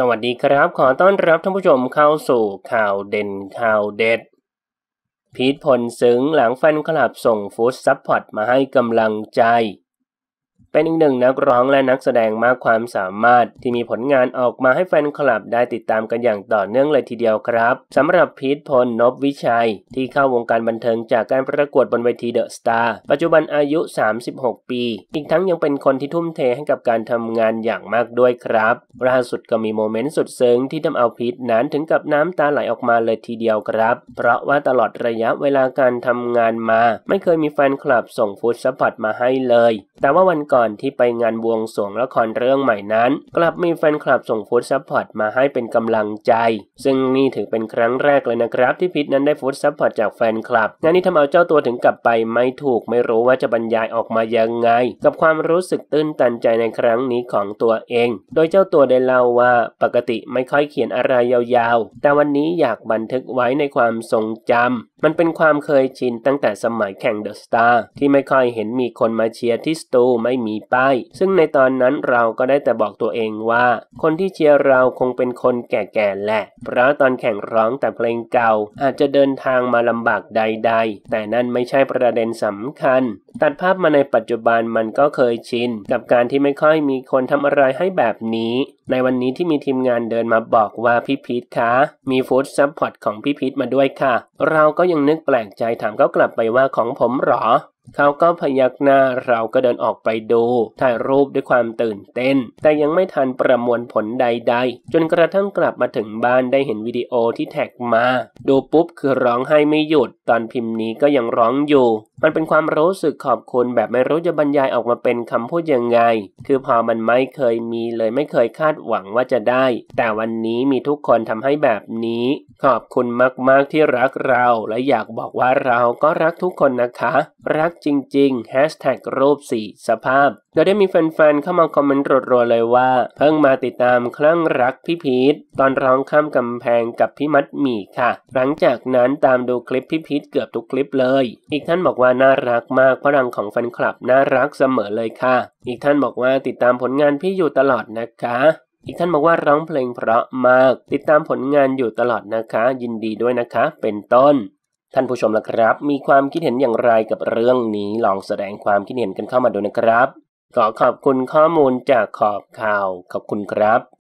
สวัสดีครับ ขอต้อนรับท่านผู้ชมเข้าสู่ข่าวเด่นข่าวเด็ดพีทพลซึ้งหลังแฟนคลับส่งฟูดซับพอร์ตมาให้กำลังใจเป็นอีกหนึ่งนักร้องและนักแสดงมากความสามารถที่มีผลงานออกมาให้แฟนคลับได้ติดตามกันอย่างต่อเนื่องเลยทีเดียวครับสำหรับพีทพลนบวิชัย ที่เข้าวงการบันเทิงจากการประกวดบนเวทีเดอะสตาร์ปัจจุบันอายุ 36 ปี อีกทั้งยังเป็นคนที่ทุ่มเทให้กับการทำงานอย่างมากด้วยครับล่าสุดก็มีโมเมนต์สุดซึ้งที่ทำเอาพีทนั้นถึงกับน้ำตาไหลออกมาเลยทีเดียวครับเพราะว่าตลอดระยะเวลาการทำงานมา ไม่เคยมีแฟนคลับส่งฟูดซัพพอร์ตมาให้เลย แต่ว่าวันก่อนนที่ไปงานบวงสรวงละครเรื่องใหม่นั้น กลับมีแฟนคลับส่งฟูดซัพพอร์ตมาให้เป็นกำลังใจ ซึ่งนี่ถือเป็นครั้งแรกเลยนะครับ ที่พิษนั้นได้ฟูดซัพพอร์ตจากแฟนคลับงานนี้ทำเอาเจ้าตัวถึงกลับไปไม่ถูกไม่รู้ว่าจะบรรยายออกมายังไง กับความรู้สึกตื้นตันใจในครั้งนี้ของตัวเอง โดยเจ้าตัวได้เล่าว่า ปกติไม่ค่อยเขียนอะไรยาว ๆ แต่วันนี้อยากบันทึกไว้ในความทรงจำมันเป็นความเคยชินตั้งแต่สมัยแข่งเดอะสตาร์ที่ไม่ค่อยเห็นมีคนมาเชียร์ที่สตูไม่มีป้าย ซึ่งในตอนนั้นเราก็ได้แต่บอกตัวเองว่า คนที่เชียร์เราคงเป็นคนแก่ๆแหละ เพราะตอนแข่งร้องแต่เพลงเก่าอาจจะเดินทางมาลำบากใดๆ แต่นั่นไม่ใช่ประเด็นสำคัญตัดภาพมาในปัจจุบันมันก็เคยชินกับการที่ไม่ค่อยมีคนทำอะไรให้แบบนี้ ในวันนี้ที่มีทีมงานเดินมาบอกว่าพี่พีทคะ มีฟู้ดซัพพอร์ตของพี่พีทมาด้วยค่ะ เราก็ยังนึกแปลกใจถามเขากลับไปว่าของผมหรอเขาก็พยักหน้าเราก็เดินออกไปดูถ่ายรูปด้วยความตื่นเต้น แต่ยังไม่ทันประมวลผลใดๆ จนกระทั่งกลับมาถึงบ้านได้เห็นวิดีโอที่แท็กมา ดูปุ๊บคือร้องไห้ไม่หยุด ตอนพิมพ์นี้ก็ยังร้องอยู่ มันเป็นความรู้สึกขอบคุณแบบไม่รู้จะบรรยายออกมาเป็นคำพูดยังไง คือพอมันไม่เคยมีเลยไม่เคยคาดหวังว่าจะได้ แต่วันนี้มีทุกคนทำให้แบบนี้ ขอบคุณมากๆที่รักเรา และอยากบอกว่าเราก็รักทุกคนนะคะรักจริงๆแฮชแท็กรูปสี่สภาพโดยได้มีแฟนๆ เข้ามาคอมเมนต์รัวๆ เลยว่าเพิ่งมาติดตามคลั่งรักพี่พีทตอนร้องข้ามกำแพงกับพี่มัดหมี่ค่ะ หลังจากนั้นตามดูคลิปพี่พีทเกือบทุกคลิปเลย อีกท่านบอกว่าน่ารักมากพลังของแฟนคลับน่ารักเสมอเลยค่ะ อีกท่านบอกว่าติดตามผลงานพี่อยู่ตลอดนะคะ อีกท่านบอกว่าร้องเพลงเพราะมาก ติดตามผลงานอยู่ตลอดนะคะ ยินดีด้วยนะคะ เป็นต้นท่านผู้ชมละครับ มีความคิดเห็นอย่างไรกับเรื่องนี้ ลองแสดงความคิดเห็นกันเข้ามาดูนะครับขอขอบคุณข้อมูลจากขอบข่าว ขอบคุณครับ